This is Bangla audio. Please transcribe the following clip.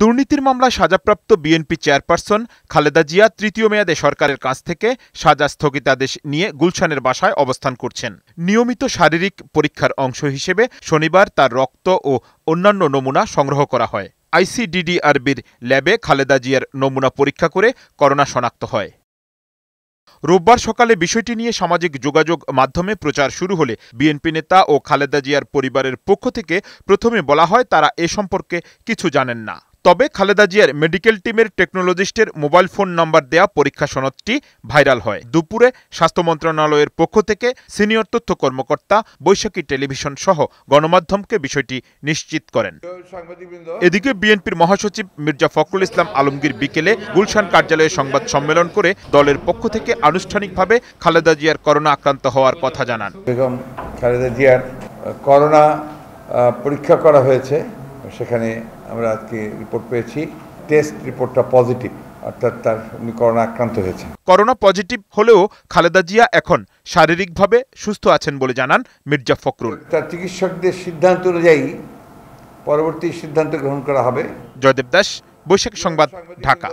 দুর্নীতির মামলায় সাজাপ্রাপ্ত বিএনপি চেয়ারপারসন খালেদা জিয়া তৃতীয় মেয়াদে সরকারের কাছ থেকে সাজা স্থগিতাদেশ নিয়ে গুলশানের বাসায় অবস্থান করছেন নিয়মিত শারীরিক পরীক্ষার অংশ হিসেবে শনিবার তার রক্ত ও অন্যান্য নমুনা সংগ্রহ করা হয় আইসিডিডিআরবির ল্যাবে খালেদা জিয়ার নমুনা পরীক্ষা করে করোনা শনাক্ত হয় রোববার সকালে বিষয়টি নিয়ে সামাজিক যোগাযোগ মাধ্যমে প্রচার শুরু হলে বিএনপি নেতা ও খালেদা জিয়ার পরিবারের পক্ষ থেকে প্রথমে বলা হয় তারা এ সম্পর্কে কিছু জানেন না তবে খালেদা জিয়ার মেডিকেল টিমের টেকনোলজিস্টের মোবাইল ফোন নাম্বার দেয়া পরীক্ষা সনদটি ভাইরাল হয় দুপুরে স্বাস্থ্য মন্ত্রণালয়ের পক্ষ থেকে সিনিয়র তথ্য কর্মকর্তা বৈশাখী টেলিভিশন সহ গণমাধ্যমকে বিষয়টি নিশ্চিত করেন এদিকে বিএনপির মহাসচিব মির্জা ফখরুল ইসলাম আলমগীর বিকেলে গুলশান কার্যালয়ে সংবাদ সম্মেলন করে দলের পক্ষ থেকে আনুষ্ঠানিকভাবে খালেদা জিয়ার করোনা আক্রান্ত হওয়ার কথা জানান খালেদা জিয়ার করোনা পরীক্ষা করা হয়েছে সেখানে আমরা আজকে রিপোর্ট পেয়েছি টেস্ট রিপোর্টটা পজিটিভ অর্থাৎ তার উনি করোনা আক্রান্ত হয়েছে করোনা পজিটিভ হলেও খালেদা জিয়া এখন শারীরিকভাবে সুস্থ আছেন বলে জানান মির্জা ফখরুল তার চিকিৎসকদের সিদ্ধান্ত অনুযায়ী পরবর্তী সিদ্ধান্ত গ্রহণ করা হবে জয়দেব দাস বৈশাখ সংবাদ ঢাকা